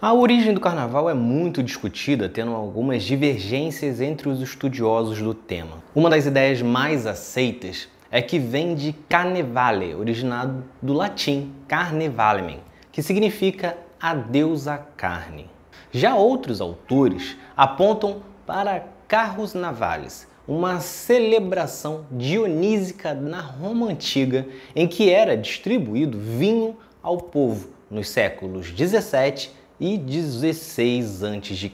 A origem do carnaval é muito discutida, tendo algumas divergências entre os estudiosos do tema. Uma das ideias mais aceitas é que vem de carnevale, originado do latim carnevalemen, que significa adeus à carne. Já outros autores apontam para carros navales, uma celebração dionísica na Roma antiga em que era distribuído vinho ao povo nos séculos 17 e 16 a.C.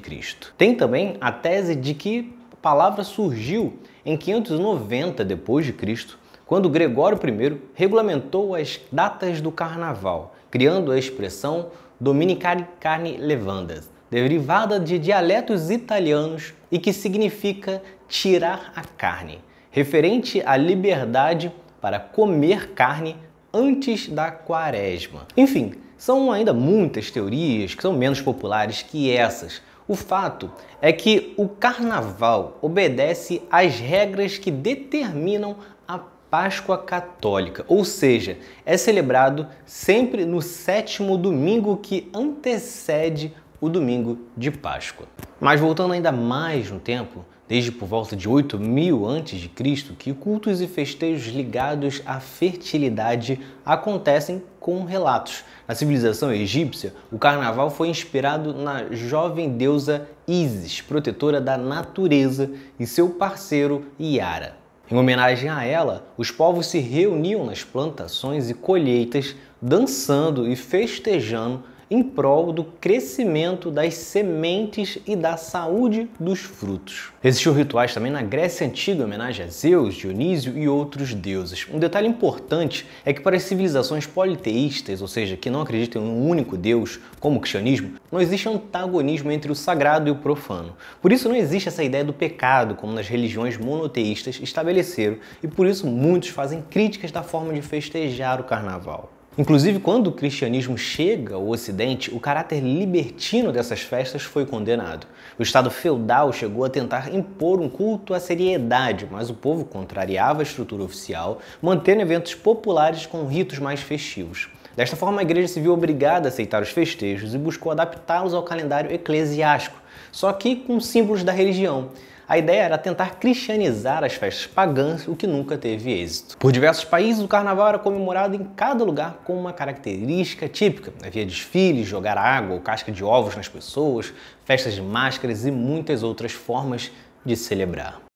Tem também a tese de que a palavra surgiu em 590 depois de Cristo, quando Gregório I regulamentou as datas do carnaval, criando a expressão Dominicari carne levandas, derivada de dialetos italianos e que significa tirar a carne, referente à liberdade para comer carne antes da quaresma. Enfim, são ainda muitas teorias que são menos populares que essas. O fato é que o carnaval obedece às regras que determinam a Páscoa Católica, ou seja, é celebrado sempre no sétimo domingo que antecede o domingo de Páscoa. Mas voltando ainda mais no tempo, desde por volta de 8.000 a.C., que cultos e festejos ligados à fertilidade acontecem com relatos. Na civilização egípcia, o carnaval foi inspirado na jovem deusa Isis, protetora da natureza, e seu parceiro Iara. Em homenagem a ela, os povos se reuniam nas plantações e colheitas, dançando e festejando em prol do crescimento das sementes e da saúde dos frutos. Existiam rituais também na Grécia Antiga em homenagem a Zeus, Dionísio e outros deuses. Um detalhe importante é que para as civilizações politeístas, ou seja, que não acreditam em um único deus, como o cristianismo, não existe antagonismo entre o sagrado e o profano. Por isso não existe essa ideia do pecado, como nas religiões monoteístas estabeleceram, e por isso muitos fazem críticas da forma de festejar o carnaval. Inclusive, quando o cristianismo chega ao Ocidente, o caráter libertino dessas festas foi condenado. O Estado feudal chegou a tentar impor um culto à seriedade, mas o povo contrariava a estrutura oficial, mantendo eventos populares com ritos mais festivos. Desta forma, a igreja se viu obrigada a aceitar os festejos e buscou adaptá-los ao calendário eclesiástico, só que com símbolos da religião. A ideia era tentar cristianizar as festas pagãs, o que nunca teve êxito. Por diversos países, o carnaval era comemorado em cada lugar com uma característica típica. Havia desfiles, jogar água ou casca de ovos nas pessoas, festas de máscaras e muitas outras formas de celebrar.